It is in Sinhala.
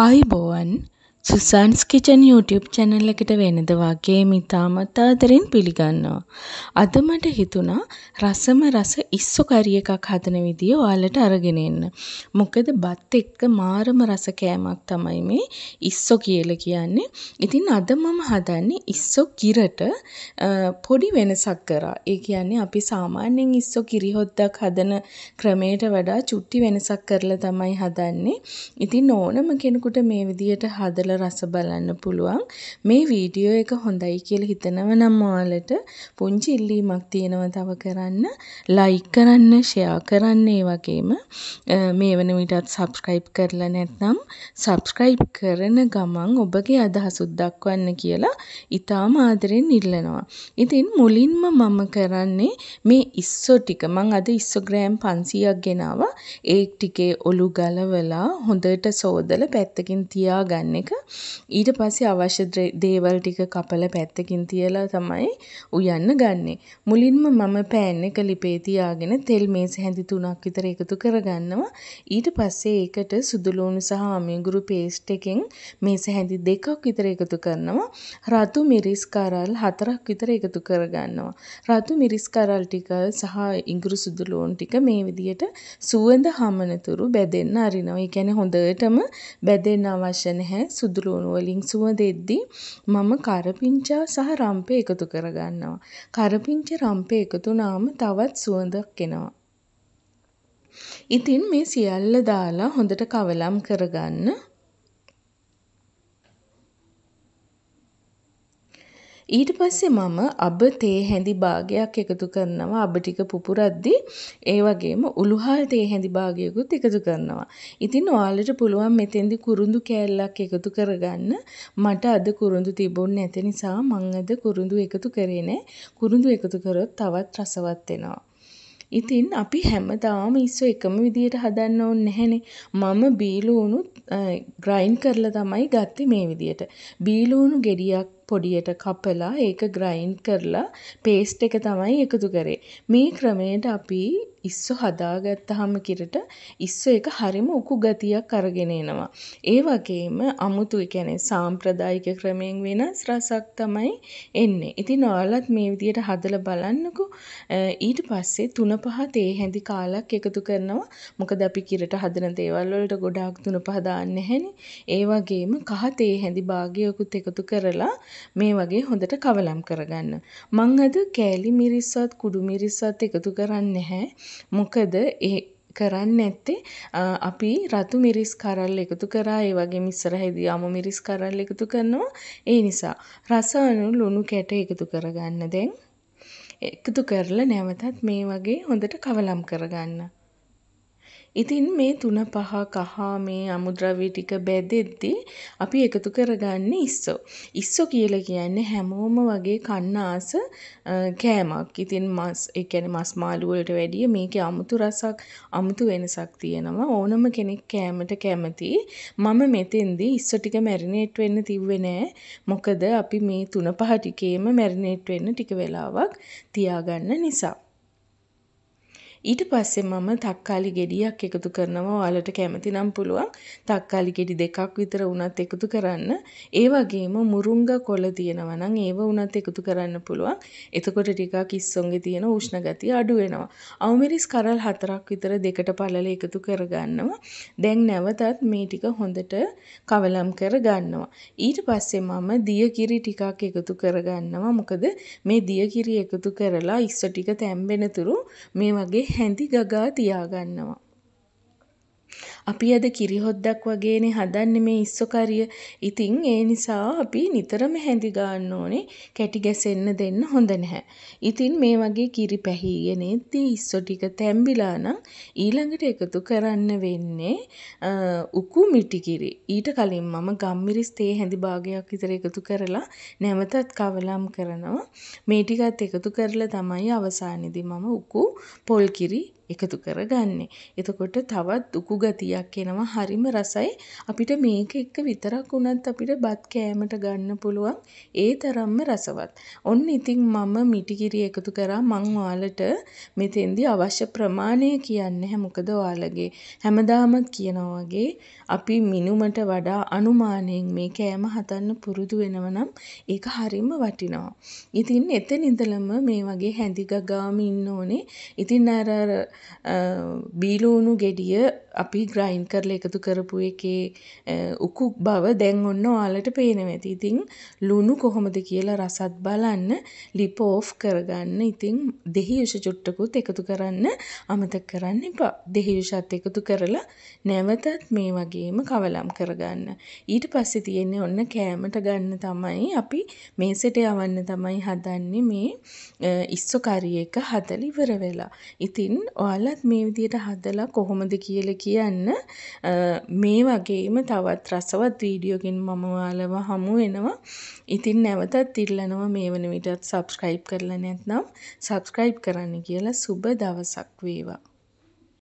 ආයුබෝවන් සුසන්ස් කිචන් YouTube channel එකට වෙනද වගේම ඉතාමත් ආදරෙන් පිළිගන්නවා. අද මට හිතුණා රසම රස ඉස්සු කරි එකක් හදන විදිය ඔයාලට අරගෙන එන්න. මොකද බත් එක්ක මාරම රස කෑමක් තමයි මේ ඉස්සු කියලා කියන්නේ. ඉතින් අද මම හදන්නේ ඉස්සු කිරට පොඩි වෙනසක් කරා. ඒ කියන්නේ අපි සාමාන්‍යයෙන් ඉස්සු කිරි හොද්දක් හදන ක්‍රමයට වඩා චුට්ටි වෙනසක් කරලා තමයි හදන්නේ. ඉතින් ඕනම කෙනෙකුට මේ විදියට හදලා වල රස බලන්න පුළුවන්. මේ වීඩියෝ එක හොඳයි කියලා හිතනවා නම් ඔයාලට පුංචි ඉල්ලීමක් තියෙනවා තව කරන්න. ලයික් කරන්න, ෂෙයා කරන්න, ඒ වගේම මේ වෙන විටත් subscribe කරලා නැත්නම් subscribe කරන ගමන් ඔබගේ අදහසුත් දක්වන්න කියලා ඉතාම ආදරෙන් ඉල්ලනවා. ඉතින් මුලින්ම මම කරන්නේ මේ ඉස්සෝ ටික මං අද ඉස්සෝ ග්‍රෑම් 500ක් ගෙනාවා. ඒ ටිකේ ඔලු ගලවලා හොඳට සෝදලා පැත්තකින් තියාගන්න එක ඊට පස්සේ අවශ්‍ය දේවල් ටික කපලා පැත්තකින් තියලා තමයි උයන්න ගන්නෙ. මුලින්ම මම පෑන් එක ලිපේ තියාගෙන තෙල් මේස හැඳි තුනක් විතර එකතු කරගන්නවා. ඊට පස්සේ ඒකට සුදු ළූණු සහ අමිගුරු පේස්ට් එකෙන් මේස හැඳි දෙකක් විතර එකතු කරනවා. රතු මිරිස් කරල් හතරක් විතර එකතු කරගන්නවා. රතු මිරිස් කරල් ටික සහ ඉඟුරු සුදු ළූණු ටික මේ විදියට සුවඳ හමනතුරු බැදෙන්න අරිනවා. ඒ කියන්නේ හොඳටම බැදෙන්න අවශ්‍ය නැහැ. සුදු ලුණු වලින් සුවඳ එද්දී මම කරපිංචා සහ රම්පෙ එකතු කරගන්නවා. කරපිංචා රම්පෙ එකතු වුණාම තවත් සුවඳක් එනවා. ඉතින් මේ සියල්ල දාලා හොඳට කවලම් කරගන්න. ඊට පස්සේ මම අබ තේ හැඳි භාගයක් එකතු කරනවා අබ ටික පුපුරද්දී ඒ වගේම උළුහල් තේ හැඳි භාගයකුත් එකතු කරනවා. ඉතින් ඔයාලට පුළුවන් මෙතෙන්දි කුරුඳු කෑල්ලක් එකතු කරගන්න. මට අද කුරුඳු තිබුණ නැති නිසා මං අද කුරුඳු එකතු කරේ නෑ. කුරුඳු එකතු කරොත් තවත් රසවත් වෙනවා. ඉතින් අපි හැමදාම ඉස්සෝ එකම විදියට හදන්න ඕනේ නැහැනේ. මම බීලූණු ග්‍රයින්ඩ් කරලා තමයි ගත්තේ මේ විදියට. බීලූණු ගෙඩියක් පොඩියට කපලා ඒක ග්‍රයින්ඩ් කරලා පේස්ට් එක තමයි එකතු කරේ. මේ ක්‍රමයට අපි ඉස්සෝ හදාගත්තාම කිරට ඉස්සෝ එක හරිම උකු ගතියක් අරගෙන එනවා. ඒ වගේම අමුතු ඒ කියන්නේ සාම්ප්‍රදායික ක්‍රමයෙන් වෙනස් රසක් තමයි එන්නේ. ඉතින් ඔයාලත් මේ විදියට හදලා බලන්නකෝ. ඊට පස්සේ 3 5 තේ හැඳි කාලක් එකතු කරනවා. මොකද අපි කිරට හදන දේවල් වලට ගොඩාක් 3 5 දාන්නේ නැහෙනේ. ඒ වගේම කහ තේ හැඳි භාගයකුත් එකතු කරලා මේ වගේ හොඳට කවලම් කරගන්න. මං අද කෑලි මිරිස්සත් කුඩු මිරිස්සත් එකතු කරන්නේ නැහැ. මොකද ඒ කරන්න ඇත්තේ අපි රතු මිරිස් කරල් එකතු කරා ඒ වගේ ඉස්සරහදී අමු මිරිස් කරල් එකතු කරනවා ඒ නිසා රස අනු ලුණු කැට එකතු කරගන්න දැන් එකතු කරලා නැවතත් මේ වගේ හොඳට කවලම් කරගන්න. ඉතින් මේ තුන පහ කහ මේ අමුද්‍රව්‍ය ටික බැදෙද්දී අපි එකතු කරගන්නේ ඉස්සෝ. ඉස්සෝ කියලා කියන්නේ හැමෝම වගේ කන්න ආස කෑමක්. ඉතින් මස් ඒ කියන්නේ මස් මාළු වලට වැඩිය මේකේ අමුතු රසක් අමුතු වෙනසක් තියෙනවා. ඕනම කෙනෙක් කෑමට කැමතියි. මම මෙතෙන්දී ඉස්සෝ ටික මැරිනේට් වෙන්න තිව්වේ නෑ. මොකද අපි මේ තුන පහ ටිකේම මැරිනේට් වෙන්න ටික වෙලාවක් තියාගන්න නිසා. ඊට පස්සේ මම තක්කාලි ගෙඩියක් එකතු කරනවා ඔයාලට කැමති නම් පුළුවන් තක්කාලි ගෙඩි දෙකක් විතර වුණත් එකතු කරන්න ඒ වගේම මුරුංග කොළ තියෙනවා නම් ඒව වුණත් එකතු කරන්න පුළුවන් එතකොට ටිකක් ඉස්සොන්ගේ තියෙන උෂ්ණ ගතිය අඩු වෙනවා අවමිරිස් කරල් හතරක් විතර දෙකට පළල එකතු කරගන්නවා දැන් නැවතත් මේ ටික හොඳට කවලම් කරගන්නවා ඊට පස්සේ මම දියකිරි ටිකක් එකතු කරගන්නවා මොකද මේ දියකිරි එකතු කරලා ඉස්ස ටික තැම්බෙනතුරු මේ වගේ හැඳි ගගා තියා ගන්නවා. අපි අද කිරිහොද්දක් වගේනේ හදන්නේ මේ ඉස්සොකරිය. ඉතින් ඒ නිසා අපි නිතරම හැඳි ගන්න ඕනේ. කැටි ගැසෙන්න දෙන්න හොඳ නැහැ. ඉතින් මේ වගේ කිරි පැහීගෙන එද්දී ඉස්සො ටික තැඹිලා නම් ඊළඟට එකතු කරන්න වෙන්නේ උකු මිටි කිරි. ඊට කලින් මම ගම්මිරිස් තේ හැඳි භාගයක් විතර එකතු කරලා නැවතත් කවලම් කරනවා. මේ ටිකත් එකතු කරලා තමයි අවසානයේදී මම උකු පොල් කිරි එකතු කරගන්නේ. එතකොට තවත් උකු ගතියක් එනවා. හරිම රසයි. අපිට මේක එක්ක විතරක් වුණත් අපිට බත් කෑමට ගන්න පුළුවන්. ඒ තරම්ම රසවත්. ඔන්න ඉතින් මම මිටිගිරි එකතු කරා. මං ඔයාලට මෙතෙන්දී අවශ්‍ය ප්‍රමාණය කියන්නේ නැහැ. මොකද ඔයාලගේ හැමදාමත් කියනවා වගේ අපි මිනුමට වඩා අනුමානයෙන් මේ කෑම හදන්න පුරුදු වෙනවා නම් ඒක හරිම වටිනවා. ඉතින් එතන ඉඳලම මේ වගේ හැඳි ගගාම ඉන්න ඕනේ. ඉතින් අර බීලූණු ගෙඩිය අපි ග්‍රයින්ඩ් කරලා එකතු කරපු එකේ උකු බව දැන් ඔන්න ඔයාලට පේනවා ඇති. ඉතින් ලුණු කොහොමද කියලා රසත් බලන්න ලිප ඕෆ් කරගන්න. ඉතින් දෙහි යුෂ චුට්ටකුත් එකතු කරන්න අමතක කරන්න එපා. දෙහි යුෂත් එකතු කරලා නැවතත් මේ වගේම කවලම් කරගන්න. ඊට පස්සේ තියෙන්නේ ඔන්න කෑමට ගන්න තමයි අපි මේසෙට යවන්න තමයි හදන්නේ මේ ඉස්සො කරි එක හදලා ඉවර වෙලා. ඉතින් ඔයාලත් මේ විදියට හදලා කොහොමද කියලා කියන්න. මේ වගේම තවත් රසවත් වීඩියෝකින් මම ඔයාලව හමු වෙනවා. ඉතින් නැවතත් ඉල්ලනවා මේ වන විටත් subscribe කරලා නැත්නම් subscribe කරන්න කියලා සුබ දවසක් වේවා.